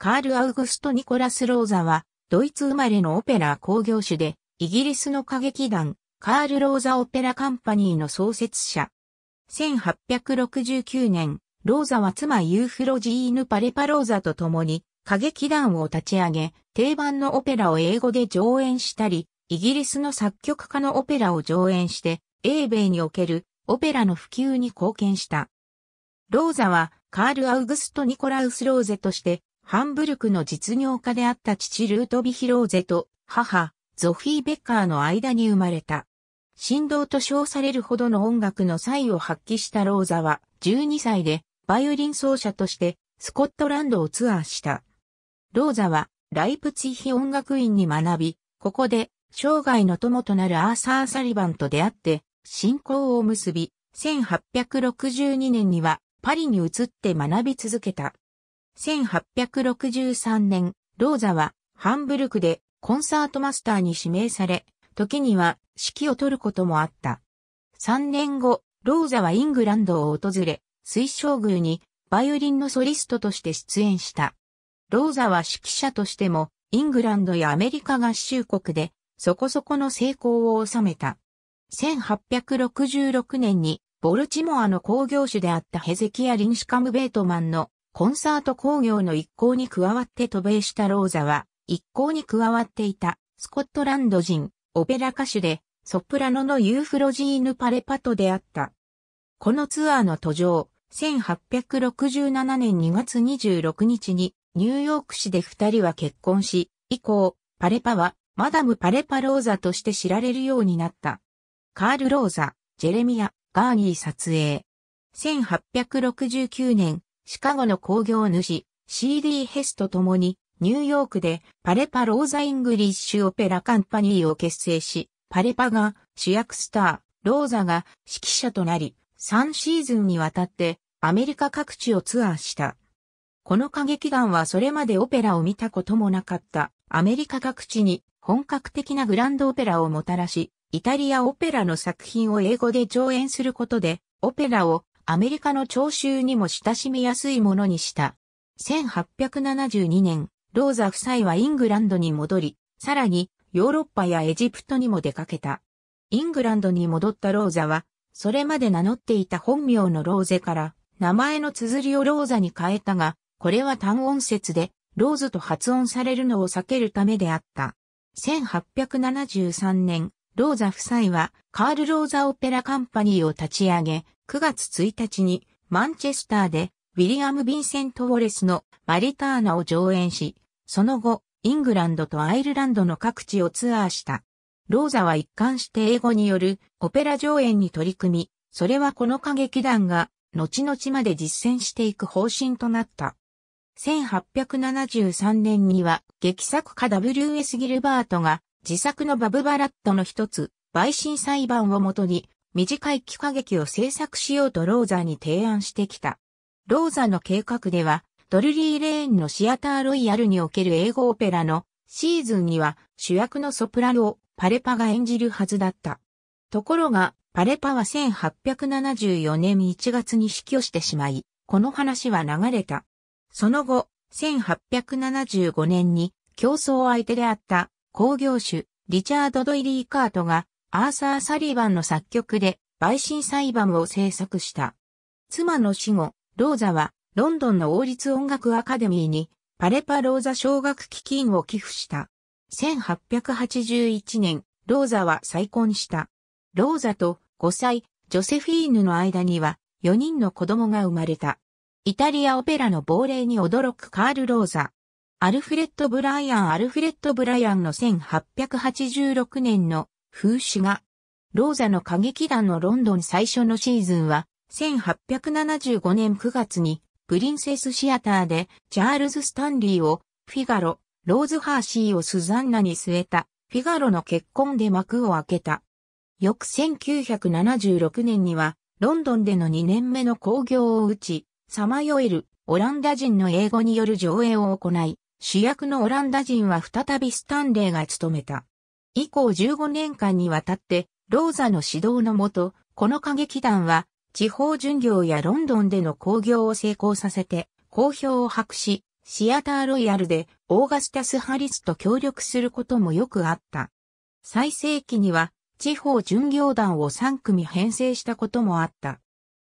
カール・アウグスト・ニコラス・ローザは、ドイツ生まれのオペラ工業主で、イギリスの歌劇団、カール・ローザ・オペラカンパニーの創設者。1869年、ローザは妻ユーフロジーヌ・パレパローザと共に、歌劇団を立ち上げ、定番のオペラを英語で上演したり、イギリスの作曲家のオペラを上演して、英米におけるオペラの普及に貢献した。ローザは、カール・アウグスト・ニコラウス・ローゼとして、ハンブルクの実業家であった父ルートビヒローゼと母、ゾフィー・ベッカーの間に生まれた。振動と称されるほどの音楽の才を発揮したローザは、12歳でバイオリン奏者としてスコットランドをツアーした。ローザはライプツィヒ音楽院に学び、ここで生涯の友となるアーサー・サリバンと出会って、信仰を結び、1862年にはパリに移って学び続けた。1863年、ローザはハンブルクでコンサートマスターに指名され、時には指揮を取ることもあった。3年後、ローザはイングランドを訪れ、水晶宮にバイオリンのソリストとして出演した。ローザは指揮者としても、イングランドやアメリカ合衆国で、そこそこの成功を収めた。1866年に、ボルチモアの工業種であったヘゼキア・リンシカム・ベートマンのコンサート工業の一行に加わって渡米したローザは、一行に加わっていたスコットランド人、オペラ歌手で、ソプラノのユーフロジーヌ・パレパと出会った。このツアーの途上、1867年2月26日にニューヨーク市で二人は結婚し、以降、パレパはマダム・パレパ・ローザとして知られるようになった。カール・ローザ、ジェレミア・ガーニー撮影。1869年、シカゴの工業主、CD ヘスと共に、ニューヨークでパレパローザ・イングリッシュ・オペラ・カンパニーを結成し、パレパが主役スター、ローザが指揮者となり、3シーズンにわたってアメリカ各地をツアーした。この歌劇団はそれまでオペラを見たこともなかったアメリカ各地に本格的なグランドオペラをもたらし、イタリアオペラの作品を英語で上演することで、オペラをアメリカの聴衆にも親しみやすいものにした。1872年、ローザ夫妻はイングランドに戻り、さらにヨーロッパやエジプトにも出かけた。イングランドに戻ったローザは、それまで名乗っていた本名のローゼから、名前の綴りをローザに変えたが、これは単音説で、ローズと発音されるのを避けるためであった。1873年、ローザ夫妻は、カール・ローザ・オペラ・カンパニーを立ち上げ、9月1日にマンチェスターでウィリアム・ヴィンセント・ウォレスのマリターナを上演し、その後、イングランドとアイルランドの各地をツアーした。ローザは一貫して英語によるオペラ上演に取り組み、それはこの歌劇団が後々まで実践していく方針となった。1873年には劇作家 W.S. ギルバートが自作のバブバラットの一つ、陪審裁判をもとに短い幾何劇を制作しようとローザに提案してきた。ローザの計画では、ドルリー・レーンのシアター・ロイヤルにおける英語オペラのシーズンには主役のソプラノをパレパが演じるはずだった。ところが、パレパは1874年1月に死去してしまい、この話は流れた。その後、1875年に競争相手であった工業種リチャード・ドイリー・カートがアーサー・サリバンの作曲で、陪審裁判を制作した。妻の死後、ローザは、ロンドンの王立音楽アカデミーに、パレパローザ奨学基金を寄付した。1881年、ローザは再婚した。ローザと5歳、ジョセフィーヌの間には、4人の子供が生まれた。イタリアオペラの亡霊に驚くカール・ローザ。アルフレッド・ブライアン・アルフレッド・ブライアンの1886年の風刺画。ローザの歌劇団のロンドン最初のシーズンは、1875年9月に、プリンセスシアターで、チャールズ・スタンリーを、フィガロ、ローズ・ハーシーをスザンナに据えた、フィガロの結婚で幕を開けた。翌1976年には、ロンドンでの2年目の興行を打ち、さまよえるオランダ人の英語による上映を行い、主役のオランダ人は再びスタンレーが務めた。以降15年間にわたって、ローザの指導のもと、この歌劇団は、地方巡業やロンドンでの興行を成功させて、好評を博し、シアターロイヤルでオーガスタス・ハリスと協力することもよくあった。最盛期には地方巡業団を3組編成したこともあった。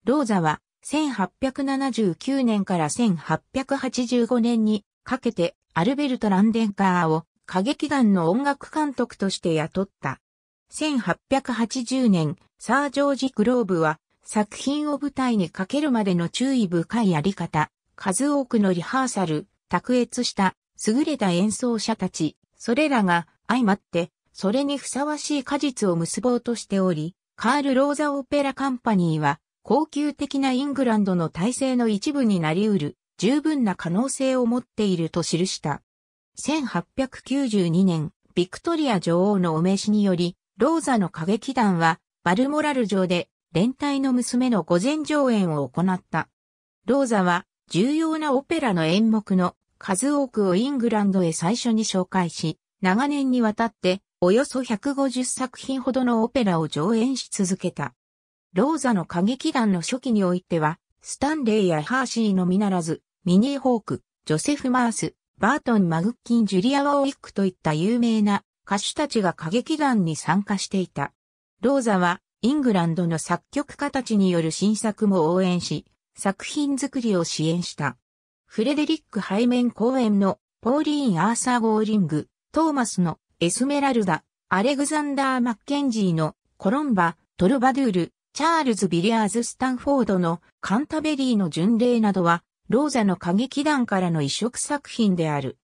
ローザは1879年から1885年にかけてアルベルト・ランデンカーを歌劇団の音楽監督として雇った。1880年、サー・ジョージ・グローブは作品を舞台にかけるまでの注意深いやり方、数多くのリハーサル、卓越した優れた演奏者たち、それらが相まって、それにふさわしい果実を結ぼうとしており、カール・ローザ・オペラ・カンパニーは、高級的なイングランドの体制の一部になり得る、十分な可能性を持っていると記した。1892年、ビクトリア女王のお召しにより、ローザの歌劇団は、バルモラル城で、連帯の娘の御前上演を行った。ローザは、重要なオペラの演目の数多くをイングランドへ最初に紹介し、長年にわたって、およそ150作品ほどのオペラを上演し続けた。ローザの歌劇団の初期においては、スタンレーやハーシーのみならず、ミニー・ホーク、ジョセフ・マース、バートン・マグッキン・ジュリア・ワーイックといった有名な歌手たちが歌劇団に参加していた。ローザはイングランドの作曲家たちによる新作も応援し、作品作りを支援した。フレデリック背面公演のポーリーン・アーサー・ゴーリング、トーマスのエスメラルダ、アレグザンダー・マッケンジーのコロンバ、トルバドゥール、チャールズ・ビリアーズ・スタンフォードのカンタベリーの巡礼などはローザの歌劇団からの移植作品である。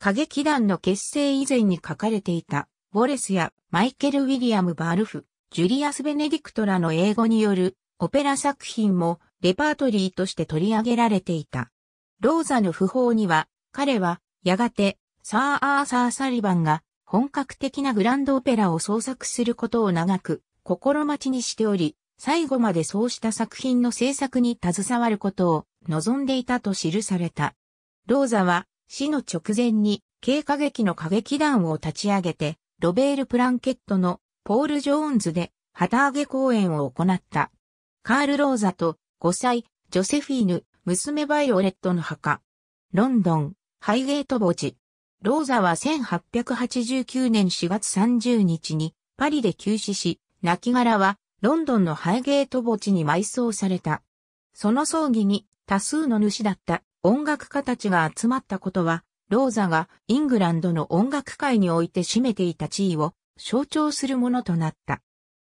歌劇団の結成以前に書かれていた、ウォレスやマイケル・ウィリアム・バルフ、ジュリアス・ベネディクトらの英語によるオペラ作品もレパートリーとして取り上げられていた。ローザの訃報には、彼はやがてサー・アーサー・サリバンが本格的なグランドオペラを創作することを長く心待ちにしており、最後までそうした作品の制作に携わることを望んでいたと記された。ローザは死の直前に軽歌劇の歌劇団を立ち上げて、ロベール・プランケットのポール・ジョーンズで旗揚げ公演を行った。カール・ローザと5歳、ジョセフィーヌ、娘バイオレットの墓。ロンドン、ハイゲート墓地。ローザは1889年4月30日にパリで急死し、亡骸はロンドンのハイゲート墓地に埋葬された。その葬儀に多数の主だった音楽家たちが集まったことは、ローザがイングランドの音楽界において占めていた地位を象徴するものとなった。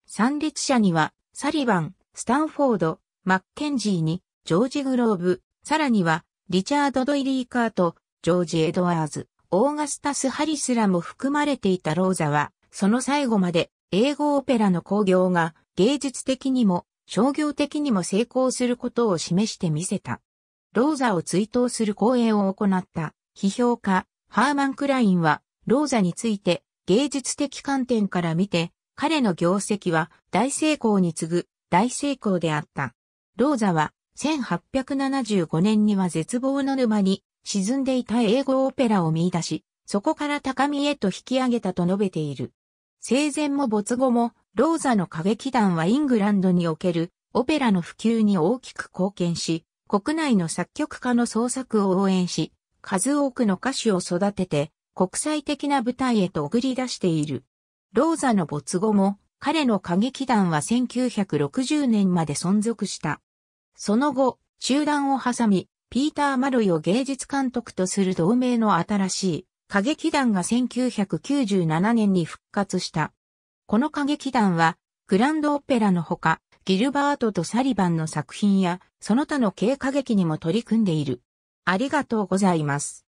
参列者には、サリバン、スタンフォード、マッケンジーに、ジョージ・グローブ、さらには、リチャード・ドイリー・カート、ジョージ・エドワーズ、オーガスタス・ハリスらも含まれていたローザは、その最後まで英語オペラの興行が芸術的にも商業的にも成功することを示してみせた。ローザを追悼する講演を行った批評家ハーマン・クラインはローザについて芸術的観点から見て彼の業績は大成功に次ぐ大成功であった。ローザは1875年には絶望の沼に沈んでいた英語オペラを見出し、そこから高みへと引き上げたと述べている。生前も没後もローザの歌劇団はイングランドにおけるオペラの普及に大きく貢献し、国内の作曲家の創作を応援し、数多くの歌手を育てて、国際的な舞台へと送り出している。ローザの没後も、彼の歌劇団は1960年まで存続した。その後、集団を挟み、ピーター・マロイを芸術監督とする同盟の新しい歌劇団が1997年に復活した。この歌劇団は、グランドオペラのほか、ギルバートとサリバンの作品や、その他の軽歌劇にも取り組んでいる。ありがとうございます。